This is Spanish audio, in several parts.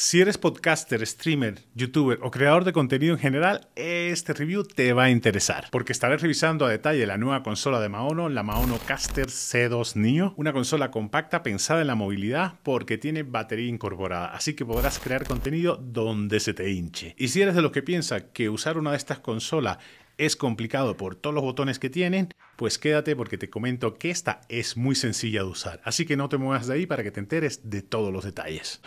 Si eres podcaster, streamer, youtuber o creador de contenido en general, este review te va a interesar, porque estaré revisando a detalle la nueva consola de Maono, la Maono Caster C2 Neo, una consola compacta pensada en la movilidad porque tiene batería incorporada, así que podrás crear contenido donde se te hinche. Y si eres de los que piensa que usar una de estas consolas es complicado por todos los botones que tienen, pues quédate porque te comento que esta es muy sencilla de usar, así que no te muevas de ahí para que te enteres de todos los detalles.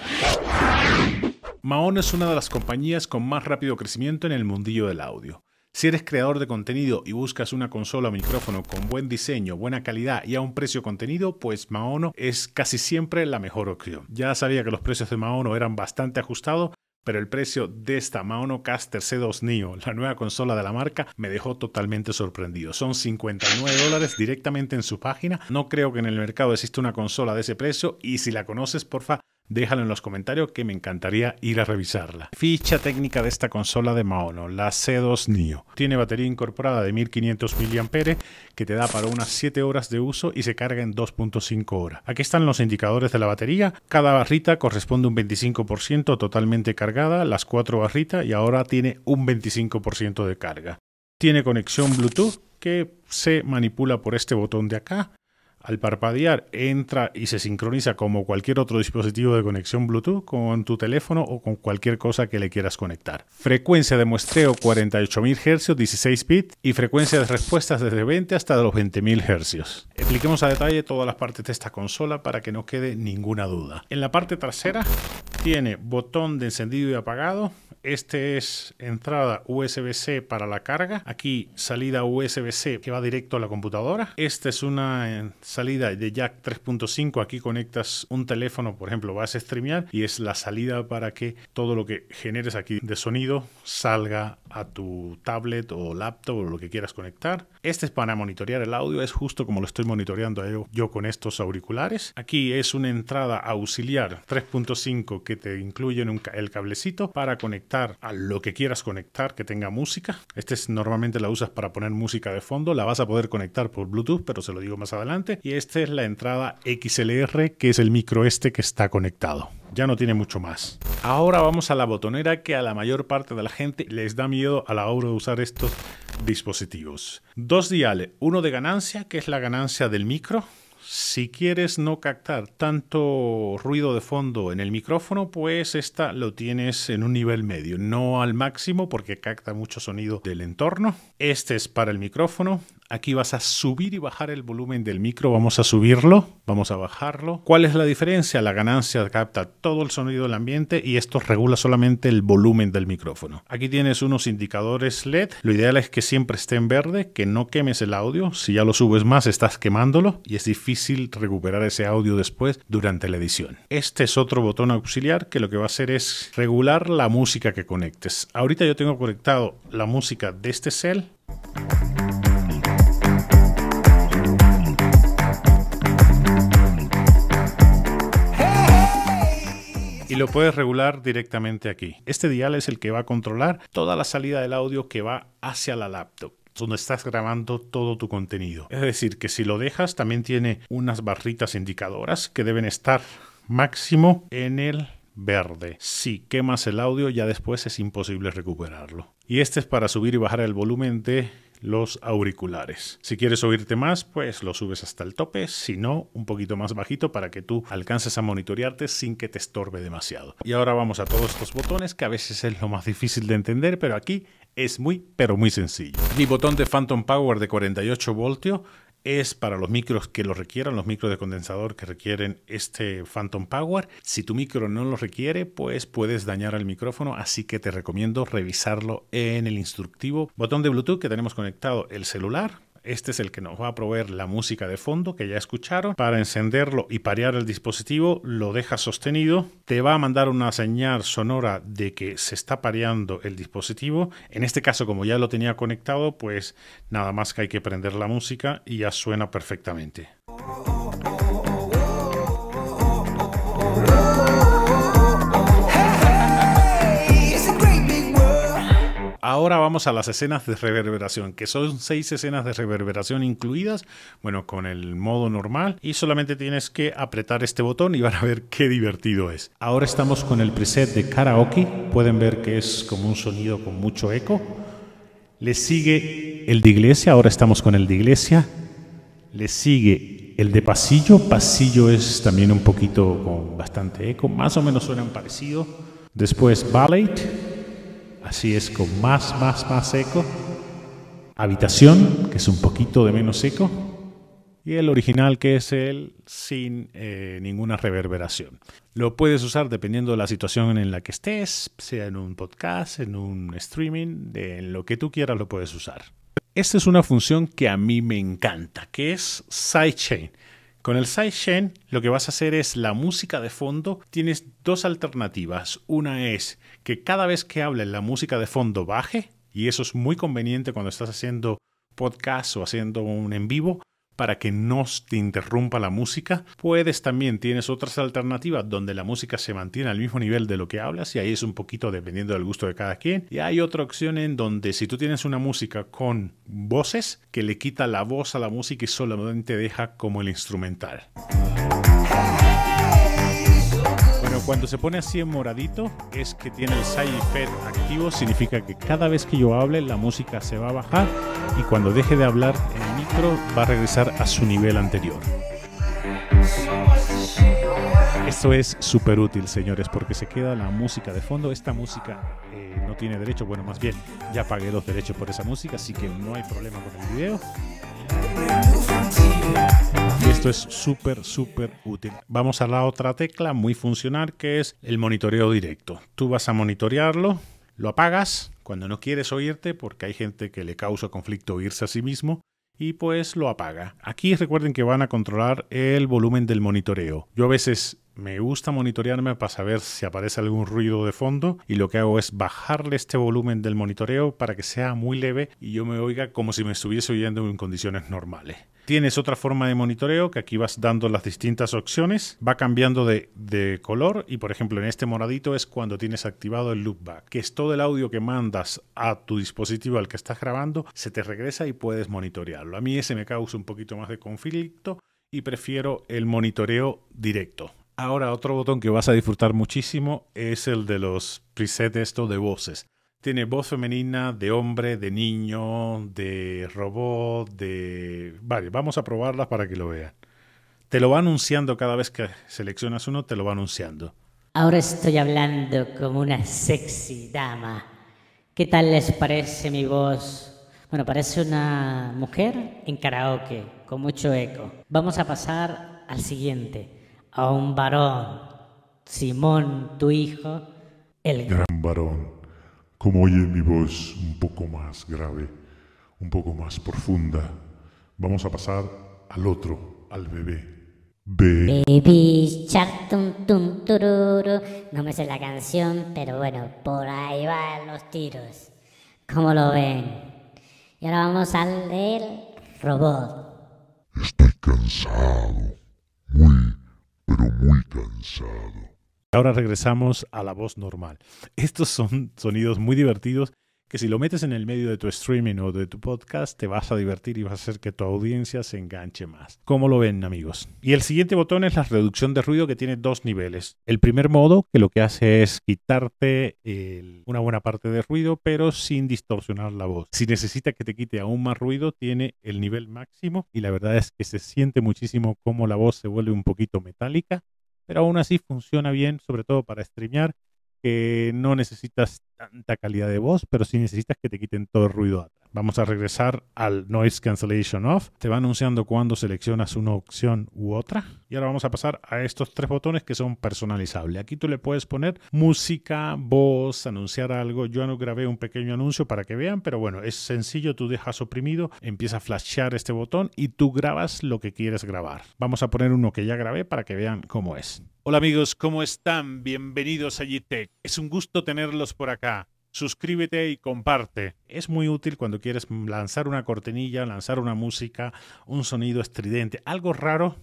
Maono es una de las compañías con más rápido crecimiento en el mundillo del audio. Si eres creador de contenido y buscas una consola o micrófono con buen diseño, buena calidad y a un precio contenido, pues Maono es casi siempre la mejor opción. Ya sabía que los precios de Maono eran bastante ajustados, pero el precio de esta Caster C2 Neo, la nueva consola de la marca, me dejó totalmente sorprendido. Son 59 dólares directamente en su página. No creo que en el mercado exista una consola de ese precio y si la conoces, porfa, Déjalo en los comentarios que me encantaría ir a revisarla. Ficha técnica de esta consola de Maono, la C2 Neo. Tiene batería incorporada de 1500 mAh que te da para unas 7 horas de uso y se carga en 2.5 horas. Aquí están los indicadores de la batería. Cada barrita corresponde un 25% totalmente cargada, las 4 barritas y ahora tiene un 25% de carga. Tiene conexión Bluetooth que se manipula por este botón de acá al parpadear entra y se sincroniza como cualquier otro dispositivo de conexión Bluetooth con tu teléfono o con cualquier cosa que le quieras conectar. Frecuencia de muestreo 48.000 Hz, 16 bits y frecuencia de respuestas desde 20 hasta los 20.000 Hz. Expliquemos a detalle todas las partes de esta consola para que no quede ninguna duda. En la parte trasera tiene botón de encendido y apagado. Este es entrada USB-C para la carga. Aquí salida USB-C que va directo a la computadora. Esta es una eh, salida de jack 3.5. Aquí conectas un teléfono, por ejemplo, vas a streamear y es la salida para que todo lo que generes aquí de sonido salga a tu tablet o laptop o lo que quieras conectar. Este es para monitorear el audio. Es justo como lo estoy monitoreando yo, con estos auriculares. Aquí es una entrada auxiliar 3.5 que te incluye el cablecito para conectar a lo que quieras conectar que tenga música. Este es, normalmente la usas para poner música de fondo, la vas a poder conectar por Bluetooth, pero se lo digo más adelante. Y esta es la entrada XLR, que es el micro este que está conectado ya no tiene mucho más. Ahora vamos a la botonera que a la mayor parte de la gente les da miedo a la hora de usar estos dispositivos. Dos diales, uno de ganancia, que es la ganancia del micro, si quieres no captar tanto ruido de fondo en el micrófono, pues esta lo tienes en un nivel medio, no al máximo porque capta mucho sonido del entorno. Este es para el micrófono, Aquí vas a subir y bajar el volumen del micro. Vamos a subirlo, vamos a bajarlo. ¿Cuál es la diferencia? La ganancia capta todo el sonido del ambiente y esto regula solamente el volumen del micrófono. Aquí tienes unos indicadores LED. Lo ideal es que siempre esté en verde, que no quemes el audio. Si ya lo subes más, estás quemándolo y es difícil recuperar ese audio después durante la edición. Este es otro botón auxiliar que lo que va a hacer es regular la música que conectes. Ahorita yo tengo conectado la música de este cel. lo puedes regular directamente aquí. Este dial es el que va a controlar toda la salida del audio que va hacia la laptop donde estás grabando todo tu contenido. Es decir, que si lo dejas también tiene unas barritas indicadoras que deben estar máximo en el verde. Si quemas el audio ya después es imposible recuperarlo. Y este es para subir y bajar el volumen de los auriculares. Si quieres oírte más, pues lo subes hasta el tope, si no, un poquito más bajito para que tú alcances a monitorearte sin que te estorbe demasiado. Y ahora vamos a todos estos botones, que a veces es lo más difícil de entender, pero aquí es muy, pero muy sencillo. Mi botón de Phantom Power de 48 voltios es para los micros que lo requieran, los micros de condensador que requieren este Phantom Power. Si tu micro no lo requiere, pues puedes dañar el micrófono, así que te recomiendo revisarlo en el instructivo. Botón de Bluetooth que tenemos conectado el celular este es el que nos va a proveer la música de fondo que ya escucharon. Para encenderlo y parear el dispositivo, lo dejas sostenido. Te va a mandar una señal sonora de que se está pareando el dispositivo. En este caso, como ya lo tenía conectado, pues nada más que hay que prender la música y ya suena perfectamente. ahora vamos a las escenas de reverberación, que son seis escenas de reverberación incluidas, bueno, con el modo normal, y solamente tienes que apretar este botón y van a ver qué divertido es. Ahora estamos con el preset de karaoke, pueden ver que es como un sonido con mucho eco. Le sigue el de iglesia, ahora estamos con el de iglesia. Le sigue el de pasillo, pasillo es también un poquito con bastante eco, más o menos suenan parecido. Después ballet, Así es, con más, más, más seco. Habitación, que es un poquito de menos seco. Y el original, que es el sin eh, ninguna reverberación. Lo puedes usar dependiendo de la situación en la que estés, sea en un podcast, en un streaming, en lo que tú quieras lo puedes usar. Esta es una función que a mí me encanta, que es sidechain. Con el sidechain lo que vas a hacer es la música de fondo. Tienes dos alternativas. Una es que cada vez que hables la música de fondo baje, y eso es muy conveniente cuando estás haciendo podcast o haciendo un en vivo, para que no te interrumpa la música. Puedes también, tienes otras alternativas donde la música se mantiene al mismo nivel de lo que hablas y ahí es un poquito dependiendo del gusto de cada quien. Y hay otra opción en donde si tú tienes una música con voces que le quita la voz a la música y solamente deja como el instrumental. Bueno, cuando se pone así en moradito es que tiene el side effect activo, significa que cada vez que yo hable la música se va a bajar y cuando deje de hablar va a regresar a su nivel anterior. Esto es súper útil, señores, porque se queda la música de fondo. Esta música eh, no tiene derecho, bueno, más bien, ya pagué los derechos por esa música, así que no hay problema con el video. Y esto es súper, súper útil. Vamos a la otra tecla muy funcional que es el monitoreo directo. Tú vas a monitorearlo, lo apagas cuando no quieres oírte, porque hay gente que le causa conflicto oírse a sí mismo, y pues lo apaga. Aquí recuerden que van a controlar el volumen del monitoreo. Yo a veces me gusta monitorearme para saber si aparece algún ruido de fondo y lo que hago es bajarle este volumen del monitoreo para que sea muy leve y yo me oiga como si me estuviese oyendo en condiciones normales. Tienes otra forma de monitoreo que aquí vas dando las distintas opciones, va cambiando de, de, color y por ejemplo en este moradito es cuando tienes activado el loopback, que es todo el audio que mandas a tu dispositivo al que estás grabando, se te regresa y puedes monitorearlo. A mí ese me causa un poquito más de conflicto y prefiero el monitoreo directo. Ahora otro botón que vas a disfrutar muchísimo es el de los presets de voces. Tiene voz femenina, de hombre, de niño, de robot, de... Vale, vamos a probarlas para que lo vean. Te lo va anunciando cada vez que seleccionas uno, te lo va anunciando. Ahora estoy hablando como una sexy dama. ¿Qué tal les parece mi voz? Bueno, parece una mujer en karaoke, con mucho eco. Vamos a pasar al siguiente, a un varón. Simón, tu hijo, el gran varón. Como oye mi voz un poco más grave, un poco más profunda, vamos a pasar al otro, al bebé. Be Baby tum, tum, tururu. No me sé la canción, pero bueno, por ahí van los tiros. ¿Cómo lo ven? Y ahora vamos al del robot. Estoy cansado. Muy, pero muy cansado. Ahora regresamos a la voz normal. Estos son sonidos muy divertidos que si lo metes en el medio de tu streaming o de tu podcast te vas a divertir y vas a hacer que tu audiencia se enganche más. ¿Cómo lo ven amigos? Y el siguiente botón es la reducción de ruido que tiene dos niveles. El primer modo que lo que hace es quitarte una buena parte de ruido pero sin distorsionar la voz. Si necesita que te quite aún más ruido tiene el nivel máximo y la verdad es que se siente muchísimo como la voz se vuelve un poquito metálica pero aún así funciona bien, sobre todo para streamear, que no necesitas tanta calidad de voz, pero sí necesitas que te quiten todo el ruido atrás. Vamos a regresar al Noise Cancellation Off. Te va anunciando cuando seleccionas una opción u otra. Y ahora vamos a pasar a estos tres botones que son personalizables. Aquí tú le puedes poner música, voz, anunciar algo. Yo no grabé un pequeño anuncio para que vean, pero bueno, es sencillo. Tú dejas oprimido, empieza a flashear este botón y tú grabas lo que quieres grabar. Vamos a poner uno que ya grabé para que vean cómo es. Hola amigos, ¿cómo están? Bienvenidos a Gtec Es un gusto tenerlos por acá suscríbete y comparte. Es muy útil cuando quieres lanzar una cortinilla, lanzar una música, un sonido estridente, algo raro,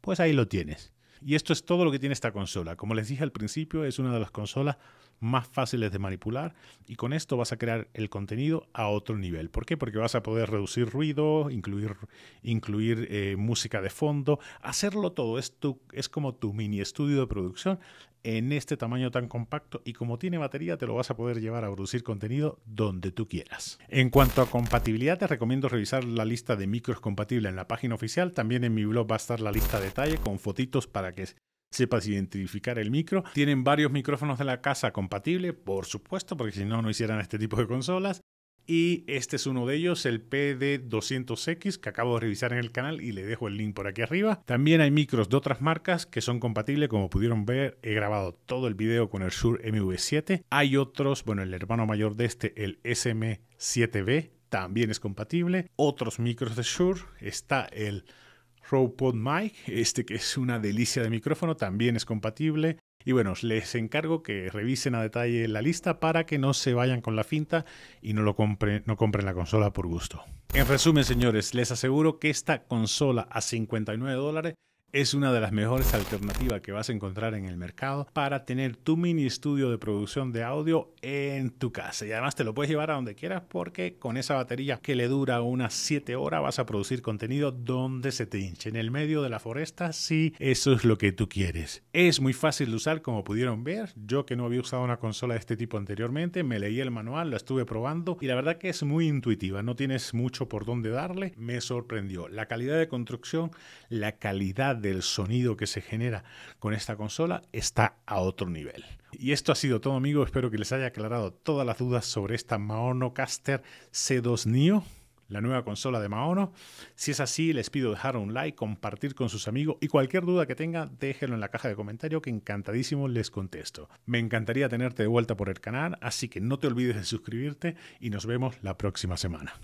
pues ahí lo tienes. Y esto es todo lo que tiene esta consola. Como les dije al principio, es una de las consolas más fáciles de manipular y con esto vas a crear el contenido a otro nivel. ¿Por qué? Porque vas a poder reducir ruido, incluir, incluir eh, música de fondo, hacerlo todo. Es, es como tu mini estudio de producción en este tamaño tan compacto y como tiene batería te lo vas a poder llevar a producir contenido donde tú quieras. En cuanto a compatibilidad te recomiendo revisar la lista de micros compatibles en la página oficial, también en mi blog va a estar la lista de detalle con fotitos para que sepas identificar el micro. Tienen varios micrófonos de la casa compatible, por supuesto, porque si no, no hicieran este tipo de consolas. Y este es uno de ellos, el PD200X, que acabo de revisar en el canal y le dejo el link por aquí arriba. También hay micros de otras marcas que son compatibles, como pudieron ver, he grabado todo el video con el Shure MV7. Hay otros, bueno, el hermano mayor de este, el SM7B, también es compatible. Otros micros de Shure, está el RowPod Mic, este que es una delicia de micrófono, también es compatible. Y bueno, les encargo que revisen a detalle la lista para que no se vayan con la finta y no, lo compren, no compren la consola por gusto. En resumen, señores, les aseguro que esta consola a 59 dólares es una de las mejores alternativas que vas a encontrar en el mercado para tener tu mini estudio de producción de audio en tu casa. Y además te lo puedes llevar a donde quieras porque con esa batería que le dura unas 7 horas vas a producir contenido donde se te hinche, en el medio de la foresta, si eso es lo que tú quieres. Es muy fácil de usar como pudieron ver. Yo que no había usado una consola de este tipo anteriormente, me leí el manual, lo estuve probando y la verdad que es muy intuitiva. No tienes mucho por dónde darle. Me sorprendió. La calidad de construcción, la calidad del sonido que se genera con esta consola está a otro nivel. Y esto ha sido todo amigos, espero que les haya aclarado todas las dudas sobre esta Maono Caster C2 Neo la nueva consola de Maono. Si es así, les pido dejar un like, compartir con sus amigos y cualquier duda que tengan, déjenlo en la caja de comentarios que encantadísimo les contesto. Me encantaría tenerte de vuelta por el canal, así que no te olvides de suscribirte y nos vemos la próxima semana.